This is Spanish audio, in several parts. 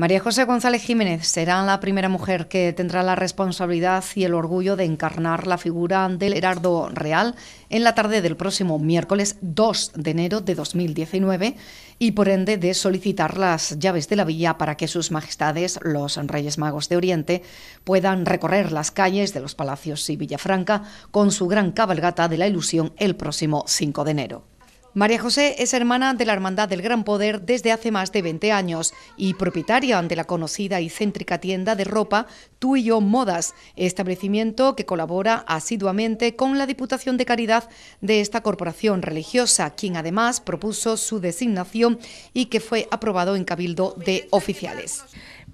María José González Jiménez será la primera mujer que tendrá la responsabilidad y el orgullo de encarnar la figura del Herardo Real en la tarde del próximo miércoles 2 de enero de 2019 y por ende de solicitar las llaves de la villa para que sus majestades, los Reyes Magos de Oriente, puedan recorrer las calles de los palacios y Villafranca con su gran cabalgata de la ilusión el próximo 5 de enero. María José es hermana de la Hermandad del Gran Poder desde hace más de 20 años y propietaria de la conocida y céntrica tienda de ropa Tú y Yo Modas, establecimiento que colabora asiduamente con la Diputación de Caridad de esta corporación religiosa, quien además propuso su designación y que fue aprobado en Cabildo de Oficiales.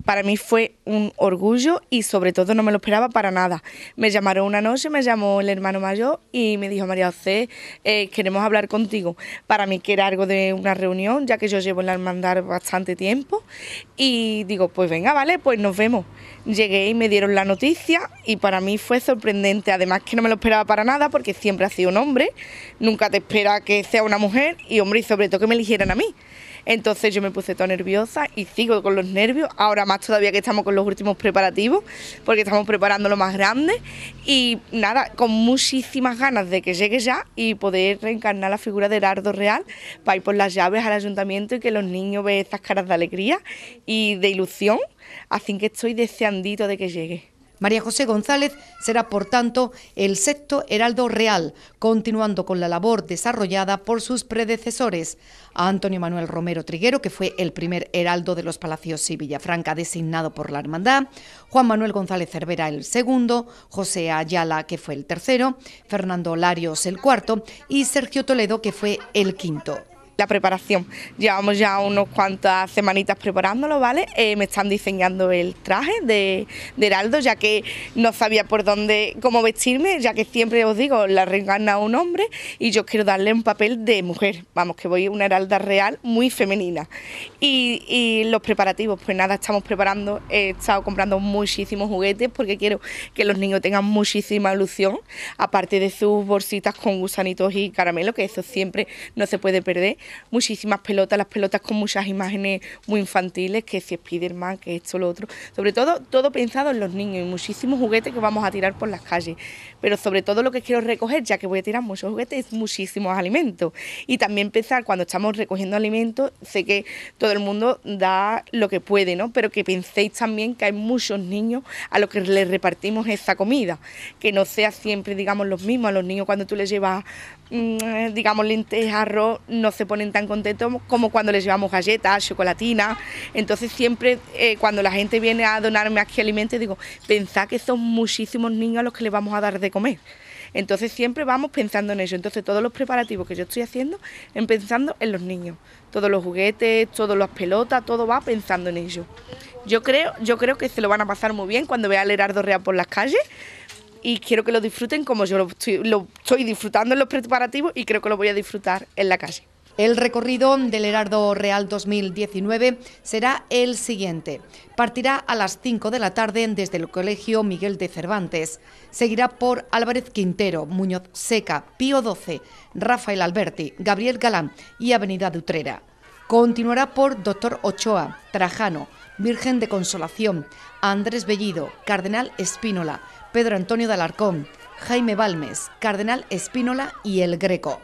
Para mí fue un orgullo y sobre todo no me lo esperaba para nada. Me llamaron una noche, me llamó el hermano mayor y me dijo, María José, eh, queremos hablar contigo. Para mí que era algo de una reunión, ya que yo llevo en la hermandad bastante tiempo. Y digo, pues venga, vale, pues nos vemos. Llegué y me dieron la noticia y para mí fue sorprendente. Además que no me lo esperaba para nada porque siempre ha sido un hombre. Nunca te espera que sea una mujer y hombre y sobre todo que me eligieran a mí. Entonces yo me puse toda nerviosa y sigo con los nervios, ahora más todavía que estamos con los últimos preparativos, porque estamos preparando lo más grande y nada, con muchísimas ganas de que llegue ya y poder reencarnar la figura de Herardo Real para ir por las llaves al ayuntamiento y que los niños vean estas caras de alegría y de ilusión, así que estoy deseandito de que llegue. María José González será, por tanto, el sexto heraldo real, continuando con la labor desarrollada por sus predecesores. Antonio Manuel Romero Triguero, que fue el primer heraldo de los Palacios y Villafranca designado por la Hermandad, Juan Manuel González Cervera el segundo, José Ayala, que fue el tercero, Fernando Larios el cuarto y Sergio Toledo, que fue el quinto la preparación. Llevamos ya unos cuantas semanitas preparándolo, ¿vale? Eh, me están diseñando el traje de, Heraldo, ya que no sabía por dónde, cómo vestirme, ya que siempre os digo, la reencarna un hombre y yo quiero darle un papel de mujer. Vamos, que voy a una heralda real muy femenina. Y, y los preparativos, pues nada, estamos preparando, he estado comprando muchísimos juguetes porque quiero que los niños tengan muchísima ilusión, aparte de sus bolsitas con gusanitos y caramelo, que eso siempre no se puede perder muchísimas pelotas, las pelotas con muchas imágenes muy infantiles, que si Spiderman, que esto, lo otro. Sobre todo, todo pensado en los niños y muchísimos juguetes que vamos a tirar por las calles. Pero sobre todo lo que quiero recoger, ya que voy a tirar muchos juguetes, es muchísimos alimentos. Y también pensar cuando estamos recogiendo alimentos, sé que todo el mundo da lo que puede, ¿no? Pero que penséis también que hay muchos niños a los que les repartimos esa comida, que no sea siempre, digamos, los mismos. A los niños cuando tú les llevas, mm, digamos, lentejas, arroz, no se ponen tan contentos como cuando les llevamos galletas, chocolatina, Entonces siempre eh, cuando la gente viene a donarme aquí alimento... digo, pensad que son muchísimos niños los que le vamos a dar de comer. Entonces siempre vamos pensando en eso. Entonces todos los preparativos que yo estoy haciendo en pensando en los niños. Todos los juguetes, todas las pelotas, todo va pensando en ellos. Yo creo, yo creo que se lo van a pasar muy bien cuando vea al Herardo Real por las calles y quiero que lo disfruten como yo lo estoy disfrutando en los preparativos y creo que lo voy a disfrutar en la calle. El recorrido del Herardo Real 2019 será el siguiente. Partirá a las 5 de la tarde desde el Colegio Miguel de Cervantes. Seguirá por Álvarez Quintero, Muñoz Seca, Pío XII, Rafael Alberti, Gabriel Galán y Avenida de Utrera. Continuará por Doctor Ochoa, Trajano, Virgen de Consolación, Andrés Bellido, Cardenal Espínola, Pedro Antonio de Alarcón, Jaime Balmes, Cardenal Espínola y El Greco.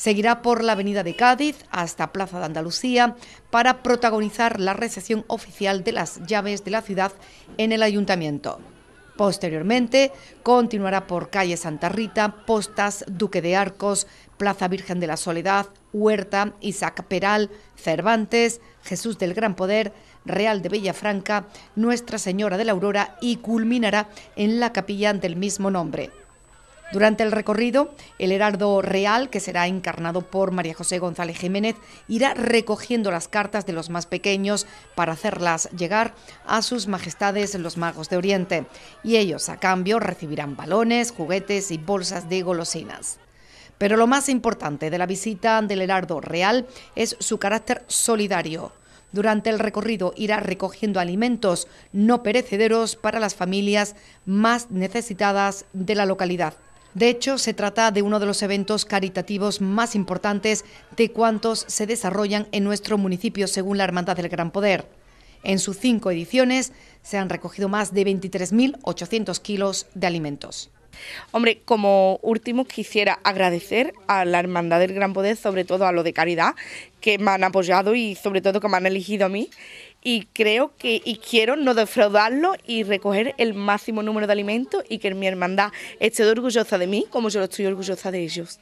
Seguirá por la avenida de Cádiz hasta Plaza de Andalucía para protagonizar la recepción oficial de las llaves de la ciudad en el ayuntamiento. Posteriormente, continuará por calle Santa Rita, Postas, Duque de Arcos, Plaza Virgen de la Soledad, Huerta, Isaac Peral, Cervantes, Jesús del Gran Poder, Real de Bellafranca, Nuestra Señora de la Aurora y culminará en la capilla del mismo nombre. Durante el recorrido, el Heraldo Real, que será encarnado por María José González Jiménez, irá recogiendo las cartas de los más pequeños para hacerlas llegar a sus majestades los magos de Oriente, y ellos a cambio recibirán balones, juguetes y bolsas de golosinas. Pero lo más importante de la visita del Heraldo Real es su carácter solidario. Durante el recorrido irá recogiendo alimentos no perecederos para las familias más necesitadas de la localidad de hecho, se trata de uno de los eventos caritativos más importantes de cuantos se desarrollan en nuestro municipio, según la Hermandad del Gran Poder. En sus cinco ediciones se han recogido más de 23.800 kilos de alimentos. Hombre, como último quisiera agradecer a la Hermandad del Gran Poder, sobre todo a lo de Caridad, que me han apoyado y sobre todo que me han elegido a mí. Y creo que y quiero no defraudarlo y recoger el máximo número de alimentos y que mi hermandad esté orgullosa de mí como yo lo estoy orgullosa de ellos.